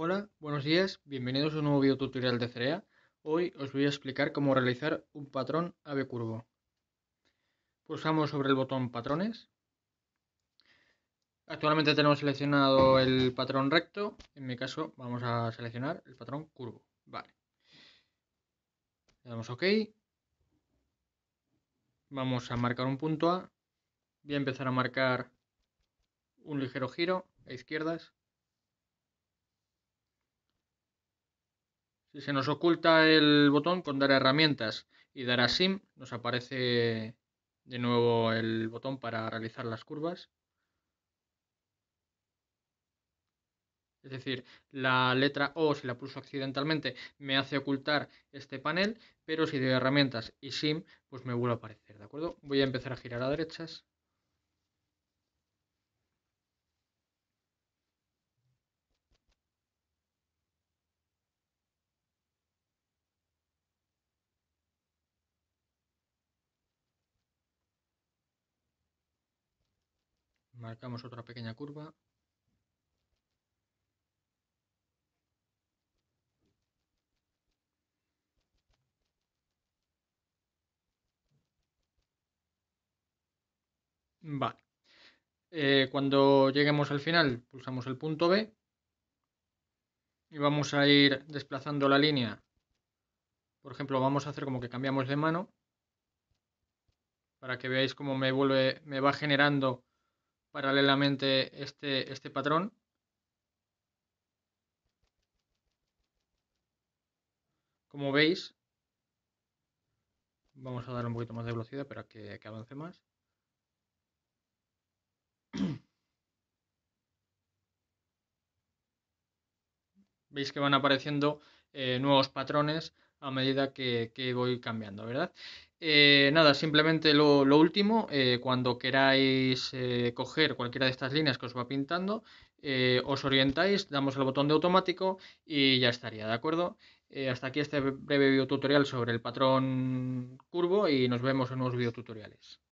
Hola, buenos días, bienvenidos a un nuevo video tutorial de Cerea. Hoy os voy a explicar cómo realizar un patrón ave curvo. Pulsamos sobre el botón patrones. Actualmente tenemos seleccionado el patrón recto, en mi caso vamos a seleccionar el patrón curvo. Vale. Le damos OK. Vamos a marcar un punto A. Voy a empezar a marcar un ligero giro a izquierdas Si se nos oculta el botón con dar a herramientas y dar a sim, nos aparece de nuevo el botón para realizar las curvas. Es decir, la letra O, si la pulso accidentalmente, me hace ocultar este panel, pero si doy herramientas y sim, pues me vuelve a aparecer, ¿de acuerdo? Voy a empezar a girar a derechas. marcamos otra pequeña curva Vale. Eh, cuando lleguemos al final, pulsamos el punto B y vamos a ir desplazando la línea. Por ejemplo, vamos a hacer como que cambiamos de mano para que veáis cómo me, vuelve, me va generando paralelamente este, este patrón. Como veis, vamos a dar un poquito más de velocidad para que, avance más. Veis que van apareciendo eh, nuevos patrones a medida que, que voy cambiando, ¿verdad? Eh, nada, simplemente lo, último, eh, cuando queráis eh, coger cualquiera de estas líneas que os va pintando, os orientáis, damos el botón de automático y ya estaría, ¿de acuerdo? hasta aquí este breve videotutorial sobre el patrón curvo y nos vemos en video videotutoriales.